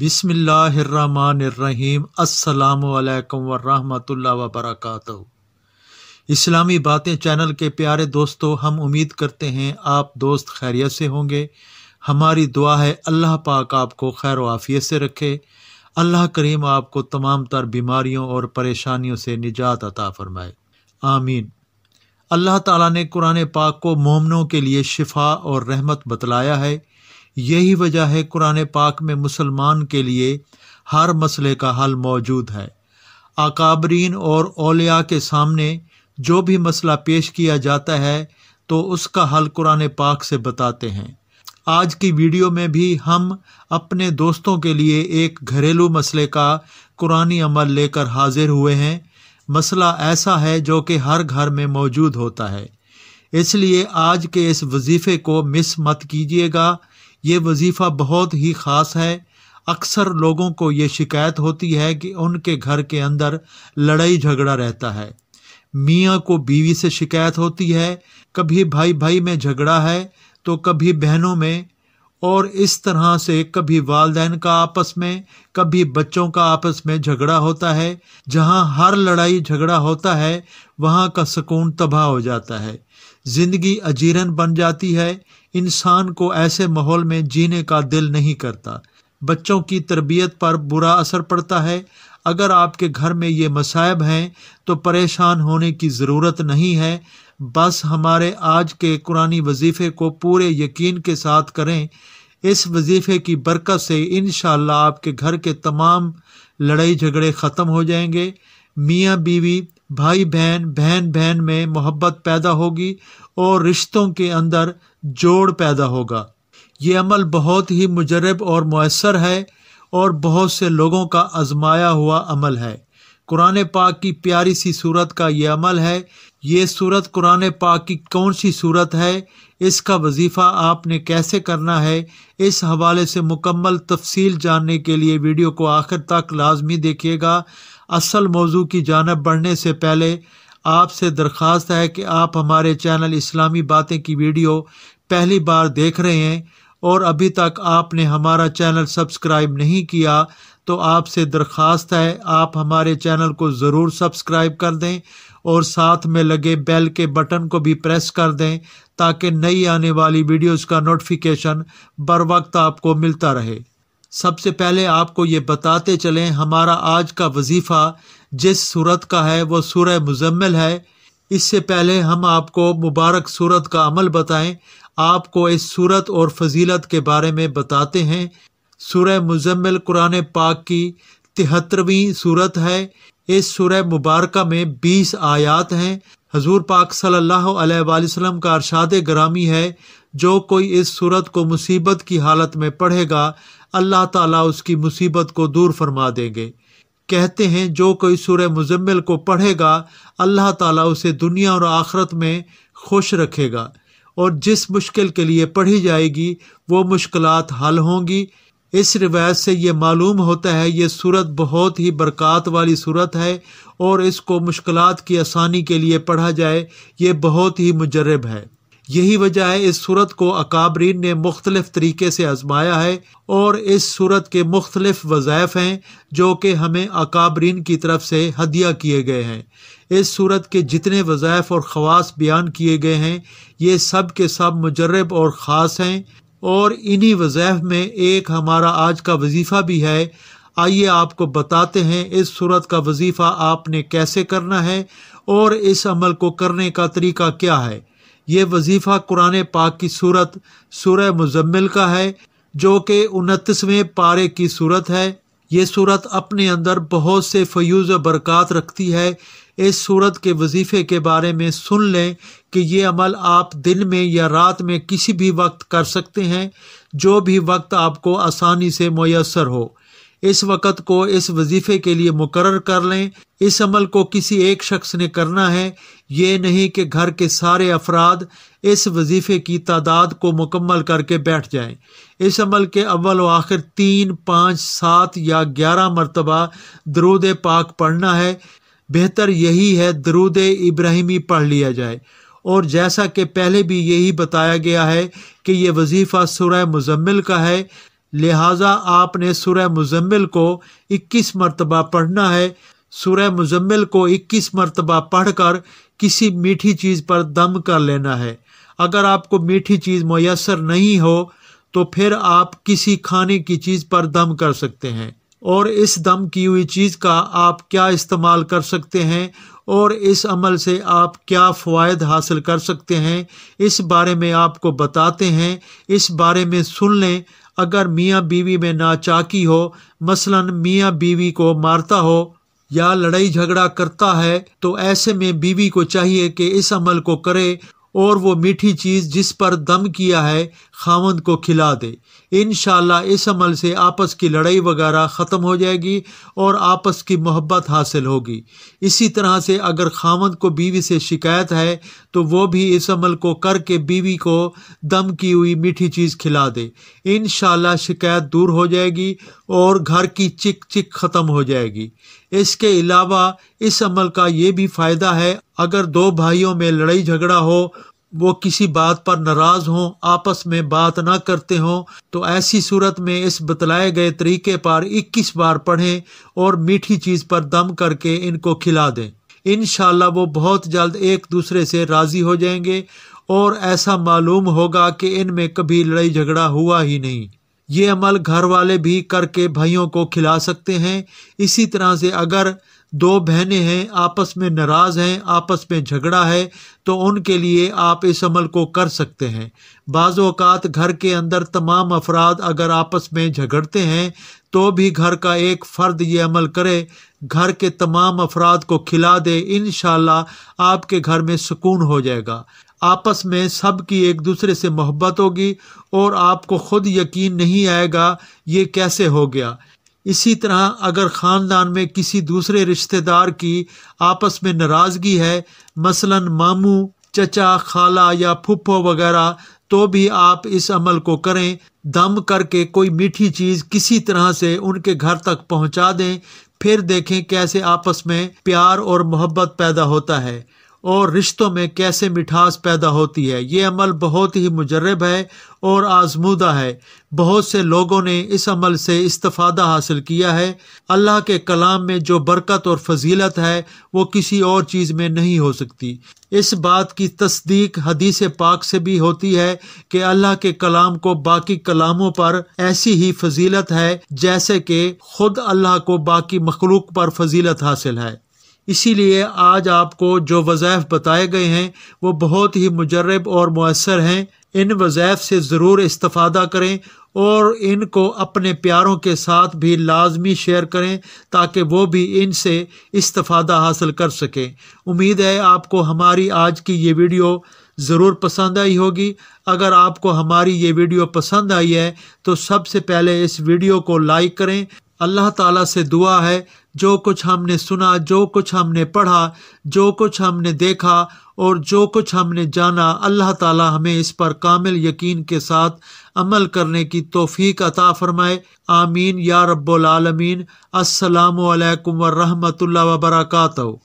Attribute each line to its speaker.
Speaker 1: बिसमीम् अल्लाम वरहमल वबरक इस्लामी बातें चैनल के प्यारे दोस्तों हम उम्मीद करते हैं आप दोस्त खैरियत से होंगे हमारी दुआ है अल्लाह पाक आपको खैर वाफियत से रखे अल्लाह करीम आपको तमाम तर बीमारियों और परेशानियों से निजात अता फरमाए आमीन अल्लाह ताला ने कुरान पाक को मोमनों के लिए शिफा और रहमत बतलाया है यही वजह है कुरान पाक में मुसलमान के लिए हर मसले का हल मौजूद है आकाबरीन और ओलिया के सामने जो भी मसला पेश किया जाता है तो उसका हल कुरान पाक से बताते हैं आज की वीडियो में भी हम अपने दोस्तों के लिए एक घरेलू मसले का कुरानी अमल लेकर हाजिर हुए हैं मसला ऐसा है जो कि हर घर में मौजूद होता है इसलिए आज के इस वजीफ़े को मिस मत कीजिएगा ये वजीफ़ा बहुत ही ख़ास है अक्सर लोगों को ये शिकायत होती है कि उनके घर के अंदर लड़ाई झगड़ा रहता है मियाँ को बीवी से शिकायत होती है कभी भाई भाई में झगड़ा है तो कभी बहनों में और इस तरह से कभी वालदेन का आपस में कभी बच्चों का आपस में झगड़ा होता है जहाँ हर लड़ाई झगड़ा होता है वहाँ का सुकून तबाह हो जाता है जिंदगी अजीरन बन जाती है इंसान को ऐसे माहौल में जीने का दिल नहीं करता बच्चों की तरबियत पर बुरा असर पड़ता है अगर आपके घर में ये मसायब हैं तो परेशान होने की ज़रूरत नहीं है बस हमारे आज के कुरानी वजीफ़े को पूरे यकीन के साथ करें इस वजीफ़े की बरकत से इन आपके घर के तमाम लड़ाई झगड़े ख़त्म हो जाएंगे मियाँ बीवी भाई बहन बहन बहन में मोहब्बत पैदा होगी और रिश्तों के अंदर जोड़ पैदा होगा ये अमल बहुत ही मुजरब और मैसर है और बहुत से लोगों का आजमाया हुआ अमल है कुरान पाक की प्यारी सी सूरत का ये अमल है ये सूरत कुरान पाक की कौन सी सूरत है इसका वजीफ़ा आपने कैसे करना है इस हवाले से मुकम्मल तफसील जानने के लिए वीडियो को आखिर तक लाजमी देखिएगा असल मौजू की जानब बढ़ने से पहले आपसे दरख्वास्त है कि आप हमारे चैनल इस्लामी बातें की वीडियो पहली बार देख रहे हैं और अभी तक आपने हमारा चैनल सब्सक्राइब नहीं किया तो आपसे दरख्वास्त है आप हमारे चैनल को ज़रूर सब्सक्राइब कर दें और साथ में लगे बेल के बटन को भी प्रेस कर दें ताकि नई आने वाली वीडियोस का नोटिफिकेशन बर वक्त आपको मिलता रहे सबसे पहले आपको ये बताते चलें हमारा आज का वजीफ़ा जिस सूरत का है वो सूरह मुजम्मल है इससे पहले हम आपको मुबारक सूरत का अमल बताएं आपको इस सूरत और फजीलत के बारे में बताते हैं सूरह मुजम्मल कुरान पाक की तिहत्तरवीं सूरत है इस सूरह मुबारक में बीस आयात हैं हजूर पाक सल्लल्लाहु अलैहि वसल्लम का अरशाद ग्रामी है जो कोई इस सूरत को मुसीबत की हालत में पढ़ेगा अल्लाह ताला उसकी मुसीबत को दूर फरमा देंगे कहते हैं जो कोई सूर्य मुजम्मिल को पढ़ेगा अल्लाह ताला उसे दुनिया और आखरत में खुश रखेगा और जिस मुश्किल के लिए पढ़ी जाएगी वो मुश्किल हल होंगी इस रिवायत से ये मालूम होता है ये सूरत बहुत ही बरक़ात वाली सूरत है और इसको मुश्किल की आसानी के लिए पढ़ा जाए ये बहुत ही मुजरब है यही वजह है इस सूरत को अकाबरीन ने मुख्तलिफ तरीके से आजमाया है और इस सूरत के मुख्तलिफ वज़ायफ़ हैं जो कि हमें अकाबरीन की तरफ से हदिया किए गए हैं इस सूरत के जितने वज़ायफ़ और ख़वास बयान किए गए हैं ये सब के सब मुजरब और ख़ास हैं और इन्हीं वजायफ में एक हमारा आज का वजीफ़ा भी है आइए आपको बताते हैं इस सूरत का वजीफ़ा आपने कैसे करना है और इस अमल को करने का तरीका क्या है ये वजीफ़ा कुरान पाक की सूरत सूरह मुजम्मिल का है जो कि उनतीसवें पारे की सूरत है ये सूरत अपने अंदर बहुत से फयूज बरक़ात रखती है इस सूरत के वजीफ़े के बारे में सुन लें कि ये अमल आप दिन में या रात में किसी भी वक्त कर सकते हैं जो भी वक्त आपको आसानी से मैसर हो इस वक़्त को इस वजीफ़े के लिए मुकर कर लें इस अमल को किसी एक शख्स ने करना है ये नहीं कि घर के सारे अफराद इस वजीफ़े की तादाद को मुकम्मल करके बैठ जाएं। इस अमल के अव्वल व आखिर तीन पाँच सात या ग्यारह मरतबा दरूद पाक पढ़ना है बेहतर यही है दरूद इब्राहिमी पढ़ लिया जाए और जैसा कि पहले भी यही बताया गया है कि यह वजीफ़ा सुरह मुजम्मिल का है लिहाजा आपने सुरह मुजम्मिल को इक्कीस मरतबा पढ़ना है सुरह मुजम्मिल को इक्कीस मरतबा पढ़ कर किसी मीठी चीज़ पर दम कर लेना है अगर आपको मीठी चीज़ मैसर नहीं हो तो फिर आप किसी खाने की चीज़ पर दम कर सकते हैं और इस दम की हुई चीज़ का आप क्या इस्तेमाल कर सकते हैं और इस अमल से आप क्या फ़वाद हासिल कर सकते हैं इस बारे में आपको बताते हैं इस बारे में सुन लें अगर मियाँ बीवी में नाचाकी हो मसलन मियाँ बीवी को मारता हो या लड़ाई झगड़ा करता है तो ऐसे में बीवी को चाहिए कि इस अमल को करे और वो मीठी चीज़ जिस पर दम किया है खावंद को खिला दे इन इस अमल से आपस की लड़ाई वगैरह ख़त्म हो जाएगी और आपस की मोहब्बत हासिल होगी इसी तरह से अगर खावंद को बीवी से शिकायत है तो वो भी इस अमल को करके बीवी को दम की हुई मीठी चीज़ खिला दे इन शिकायत दूर हो जाएगी और घर की चिक चिक ख़त्म हो जाएगी इसके अलावा इस अमल का ये भी फ़ायदा है अगर दो भाइयों में लड़ाई झगड़ा हो वो किसी बात पर नाराज हों आपस में बात ना करते हों तो ऐसी सूरत में इस बतलाए गए तरीके पर 21 बार पढ़ें और मीठी चीज़ पर दम करके इनको खिला दें इन वो बहुत जल्द एक दूसरे से राज़ी हो जाएंगे और ऐसा मालूम होगा कि इनमें कभी लड़ाई झगड़ा हुआ ही नहीं ये अमल घर वाले भी करके भाइयों को खिला सकते हैं इसी तरह से अगर दो बहनें हैं आपस में नाराज़ हैं आपस में झगड़ा है तो उनके लिए आप इस अमल को कर सकते हैं बाज़ात घर के अंदर तमाम अफराद अगर आपस में झगड़ते हैं तो भी घर का एक फ़र्द ये अमल करे घर के तमाम अफराद को खिला दे इन आपके घर में सुकून हो जाएगा आपस में सब की एक दूसरे से मोहब्बत होगी और आपको ख़ुद यकीन नहीं आएगा ये कैसे हो गया इसी तरह अगर ख़ानदान में किसी दूसरे रिश्तेदार की आपस में नाराज़गी है मसलन मामू चचा खाला या फुप्पो वगैरह तो भी आप इस अमल को करें दम करके कोई मीठी चीज़ किसी तरह से उनके घर तक पहुंचा दें फिर देखें कैसे आपस में प्यार और मोहब्बत पैदा होता है और रिश्तों में कैसे मिठास पैदा होती है ये अमल बहुत ही मुजरब है और आजमूदा है बहुत से लोगों ने इस अमल से इस्तफ़ादा हासिल किया है अल्लाह के कलाम में जो बरकत और फजीलत है वो किसी और चीज़ में नहीं हो सकती इस बात की तस्दीक हदीस पाक से भी होती है कि अल्लाह के कलाम को बाकी कलामों पर ऐसी ही फजीलत है जैसे कि खुद अल्लाह को बाकी मखलूक पर फजीलत हासिल है इसीलिए आज आपको जो वज़ैफ़ बताए गए हैं वो बहुत ही मुजरब और मयसर हैं इन वज़ैफ़ से ज़रूर इस्ता करें और इनको अपने प्यारों के साथ भी लाजमी शेयर करें ताकि वो भी इनसे इस्ता हासिल कर सकें उम्मीद है आपको हमारी आज की ये वीडियो ज़रूर पसंद आई होगी अगर आपको हमारी ये वीडियो पसंद आई है तो सबसे पहले इस वीडियो को लाइक करें अल्लाह ताला से दुआ है जो कुछ हमने सुना जो कुछ हमने पढ़ा जो कुछ हमने देखा और जो कुछ हमने जाना अल्लाह ताला हमें इस पर कामिल यकीन के साथ अमल करने की तोफीक अता फ़रमाए आमीन या रब्बुल आलमीन अस्सलाम वालेकुम व रहमतुल्लाहि व बरकातहू